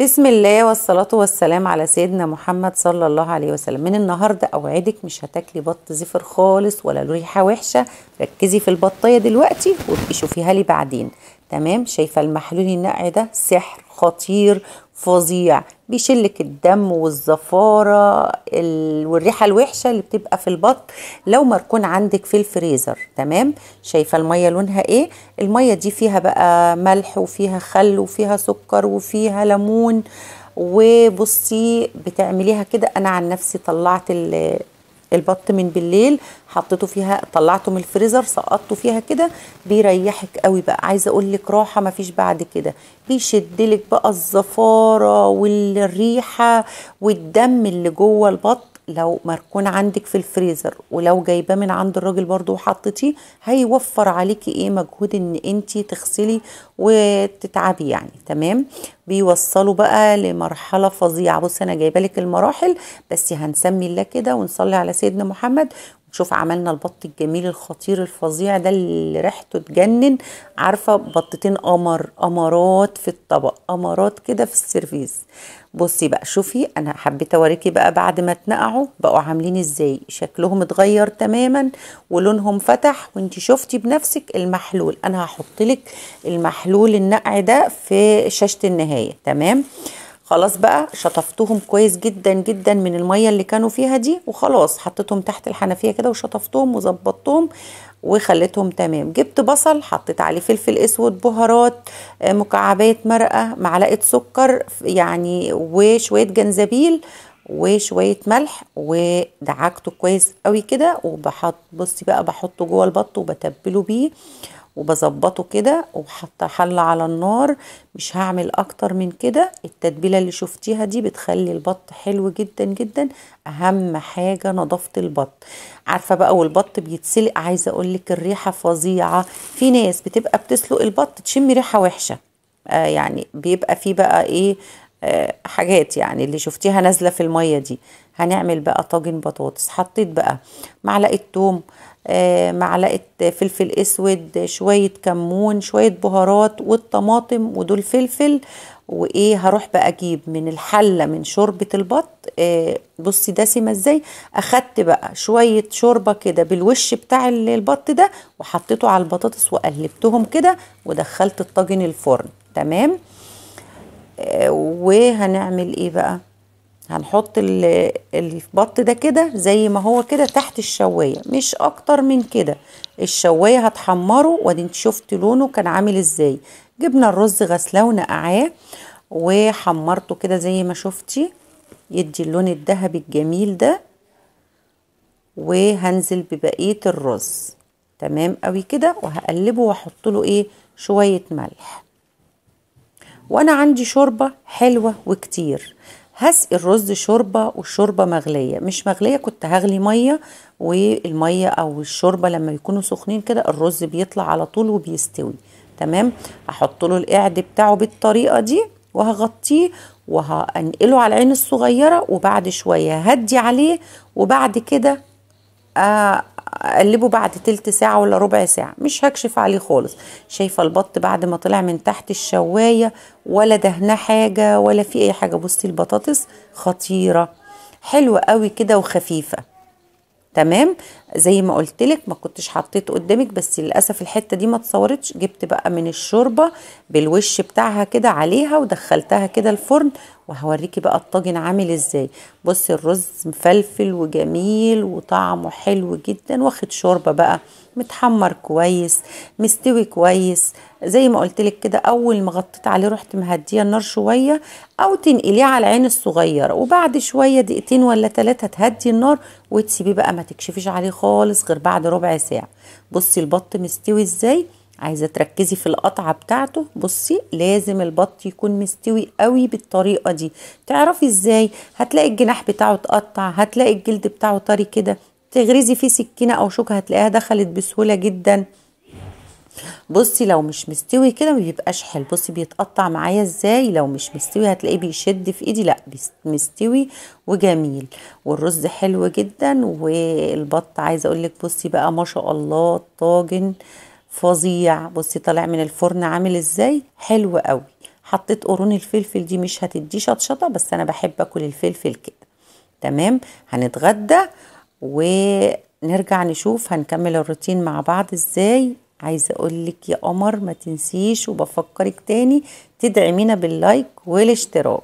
بسم الله والصلاة والسلام على سيدنا محمد صلى الله عليه وسلم من النهاردة أوعدك مش هتاكلي بط زفر خالص ولا ريحة وحشة ركزي في البطاية دلوقتي وابقي شوفيها لي بعدين تمام شايفه المحلول النقع ده سحر خطير فظيع بيشلك الدم والزفاره والريحه الوحشه اللي بتبقى في البطن لو مركون عندك في الفريزر تمام شايفه الميه لونها ايه الميه دي فيها بقى ملح وفيها خل وفيها سكر وفيها ليمون وبصي بتعمليها كده انا عن نفسي طلعت البط من بالليل حطيته فيها طلعته من الفريزر سقطته فيها كده بيريحك قوي بقى عايزه اقول لك راحه مفيش بعد كده بيشد لك بقى الزفاره والريحه والدم اللي جوه البط لو مركون عندك في الفريزر ولو جايباه من عند الراجل برضو وحطيتيه هيوفر عليكي ايه مجهود ان انت تغسلي وتتعبي يعني تمام بيوصلوا بقى لمرحله فظيعه بص انا جايبه لك المراحل بس هنسمي الله كده ونصلي على سيدنا محمد شوف عملنا البط الجميل الخطير الفظيع ده اللي ريحته تجنن عارفه بطتين قمر قمرات في الطبق قمرات كده في السيرفيس بصي بقى شوفي انا حبيت اوريكي بقى بعد ما اتنقعوا بقوا عاملين ازاي شكلهم اتغير تماما ولونهم فتح وانت شفتي بنفسك المحلول انا هحط لك المحلول النقع ده في شاشه النهايه تمام خلاص بقى شطفتهم كويس جدا جدا من الميه اللي كانوا فيها دي وخلاص حطيتهم تحت الحنفيه كده وشطفتهم وظبطتهم وخليتهم تمام جبت بصل حطيت عليه فلفل اسود بهارات آه، مكعبات مرقه معلقه سكر يعني وشويه جنزبيل وشويه ملح ودعكته كويس قوي كده وبحط بصي بقى بحطه جوه البط وبتبله بيه وبظبطه كده وحتى حل على النار مش هعمل اكتر من كده التتبيله اللي شفتيها دي بتخلي البط حلو جدا جدا اهم حاجه نضافة البط عارفه بقى والبط بيتسلق عايزه اقول لك الريحه فظيعه في ناس بتبقى بتسلق البط تشم ريحه وحشه آه يعني بيبقى في بقى ايه آه، حاجات يعني اللي شفتيها نازله في الميه دي هنعمل بقى طاجن بطاطس حطيت بقى معلقه توم آه، معلقه فلفل اسود شويه كمون شويه بهارات والطماطم ودول فلفل وايه هروح بقى اجيب من الحله من شوربه البط آه، بصي دسمه ازاي اخدت بقى شويه شوربه كده بالوش بتاع البط ده وحطيته على البطاطس وقلبتهم كده ودخلت الطاجن الفرن تمام وهنعمل ايه بقى هنحط البط ده كده زي ما هو كده تحت الشوايه مش اكتر من كده الشوايه هتحمره وادي انت شفت لونه كان عامل ازاي جبنا الرز غسلاه ونقعاه وحمرته كده زي ما شفتي يدي اللون الذهبي الجميل ده وهنزل ببقيه الرز تمام قوي كده وهقلبه واحط له ايه شويه ملح وانا عندي شوربه حلوه وكتير هسقي الرز شوربه والشوربه مغليه مش مغليه كنت هغلي ميه والميه او الشوربه لما يكونوا سخنين كده الرز بيطلع على طول وبيستوي تمام احط له القعد بتاعه بالطريقه دي وهغطيه وهنقله على العين الصغيره وبعد شويه هدي عليه وبعد كده آه اقلبه بعد تلت ساعه ولا ربع ساعه مش هكشف عليه خالص شايفه البط بعد ما طلع من تحت الشوايه ولا دهنه حاجه ولا في اي حاجه بصي البطاطس خطيره حلوه قوي كده وخفيفه تمام زي ما قلت لك ما كنتش حطيت قدامك بس للاسف الحته دي ما اتصورتش جبت بقى من الشوربه بالوش بتاعها كده عليها ودخلتها كده الفرن وهوريكي بقى الطاجن عامل ازاي بصي الرز مفلفل وجميل وطعمه حلو جدا واخد شوربه بقى متحمر كويس مستوي كويس زي ما قلت لك كده اول ما غطيت عليه رحت مهديه النار شويه او تنقليه على العين الصغيره وبعد شويه دقيقتين ولا ثلاثه تهدي النار وتسيبيه بقى ما تكشفيش عليه خالص غير بعد ربع ساعه بصي البط مستوي ازاي عايزه تركزي في القطعه بتاعته بصي لازم البط يكون مستوي قوي بالطريقه دي تعرفي ازاي هتلاقي الجناح بتاعه اتقطع هتلاقي الجلد بتاعه طري كده تغرزي فيه سكينه او شوكه هتلاقيها دخلت بسهوله جدا بصي لو مش مستوي كده ما بيبقاش حلو بصي بيتقطع معايا ازاي لو مش مستوي هتلاقيه بيشد في ايدي لا مستوي وجميل والرز حلو جدا والبط عايزه اقول لك بصي بقى ما شاء الله طاجن فظيع بصي طالع من الفرن عامل ازاي حلو قوي حطيت قرون الفلفل دي مش هتدي شطشطه بس انا بحب اكل الفلفل كده تمام هنتغدى ونرجع نشوف هنكمل الروتين مع بعض ازاي عايزه اقول لك يا قمر ما تنسيش وبفكرك تاني تدعمينا باللايك والاشتراك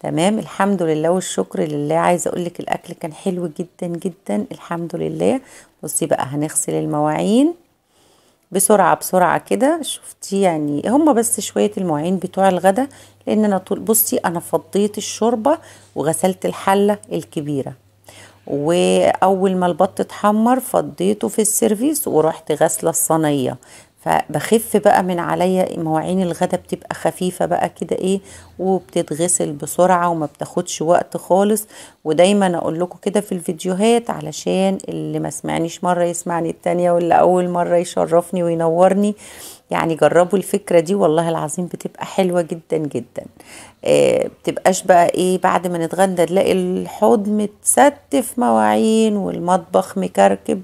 تمام الحمد لله والشكر لله عايزه اقول لك الاكل كان حلو جدا جدا الحمد لله بصي بقى هنغسل المواعين بسرعة بسرعة كده شفتي يعني هما بس شوية المواعين بتوع الغدا لان انا طول بصي انا فضيت الشوربة وغسلت الحلة الكبيرة واول ما البط اتحمر فضيته في السيرفيس ورحت غاسله الصينيه فبخف بقى من عليا مواعين الغدا بتبقى خفيفه بقى كده ايه وبتتغسل بسرعه وما بتاخدش وقت خالص ودايما اقول لكم كده في الفيديوهات علشان اللي ما سمعنيش مره يسمعني التانيه واللي اول مره يشرفني وينورني يعني جربوا الفكره دي والله العظيم بتبقى حلوه جدا جدا آه، بتبقاش بقى ايه بعد ما نتغدى نلاقي الحوض متستف مواعين والمطبخ مكركب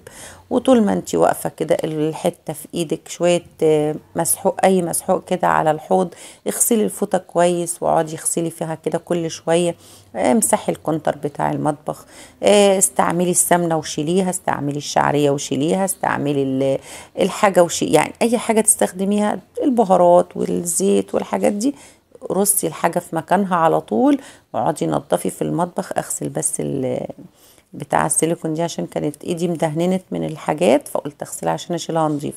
وطول ما انت واقفه كده الحته في ايدك شويه آه، مسحوق اي مسحوق كده على الحوض اغسلي الفوطه كويس واقعدي اغسلي فيها كده كل شويه آه، امسحي الكونتر بتاع المطبخ استعملي السمنه وشيليها استعملي الشعريه وشيليها استعملي الحاجه وشي يعني اي حاجه تستخدميها البهارات والزيت والحاجات دي رصي الحاجه في مكانها على طول واقعدي نضفي في المطبخ اغسل بس بتاع السيليكون دي عشان كانت ايدي مدهننت من الحاجات فقلت اغسلها عشان اشيلها نظيف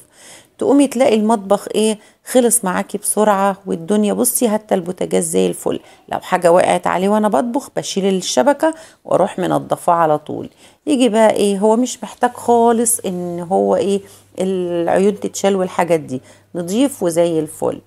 تقومي تلاقي المطبخ ايه خلص معاكي بسرعه والدنيا بصي حتى البوتاجاز زي الفل لو حاجه وقعت عليه وانا بطبخ بشيل الشبكه واروح منضفاه على طول يجي بقى ايه هو مش محتاج خالص ان هو ايه العيون تتشال والحاجات دي نضيف وزي الفل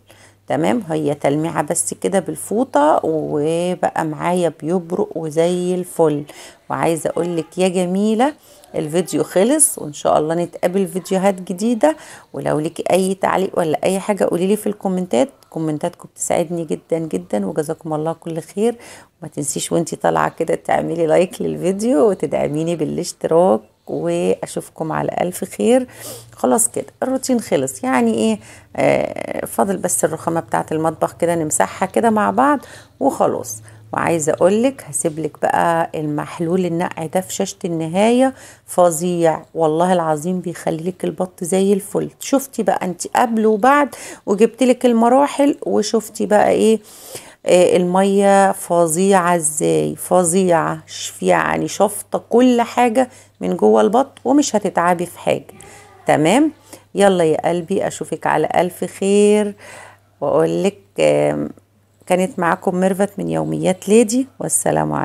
تمام هي تلميعه بس كده بالفوطه وبقى معايا بيبرق وزي الفل وعايزه اقول لك يا جميله الفيديو خلص وان شاء الله نتقابل فيديوهات جديده ولو لك اي تعليق ولا اي حاجه قولي لي في الكومنتات كومنتاتكم بتساعدني جدا جدا وجزاكم الله كل خير وما تنسيش وانتي طالعه كده تعملي لايك للفيديو وتدعميني بالاشتراك واشوفكم على الف خير خلاص كده الروتين خلص يعني ايه آه فاضل بس الرخامه بتاعه المطبخ كده نمسحها كده مع بعض وخلاص وعايزه اقول لك هسيب لك بقى المحلول النقع ده في شاشه النهايه فظيع والله العظيم بيخلي لك البط زي الفل شفتي بقى انت قبل وبعد وجبت لك المراحل وشفتي بقى ايه آه، المية فظيعة ازاي فظيعة يعني شفطة كل حاجة من جوه البط ومش هتتعبي في حاجة تمام يلا يا قلبي اشوفك على الف خير واقول لك كانت معاكم ميرفت من يوميات ليدي والسلام عليكم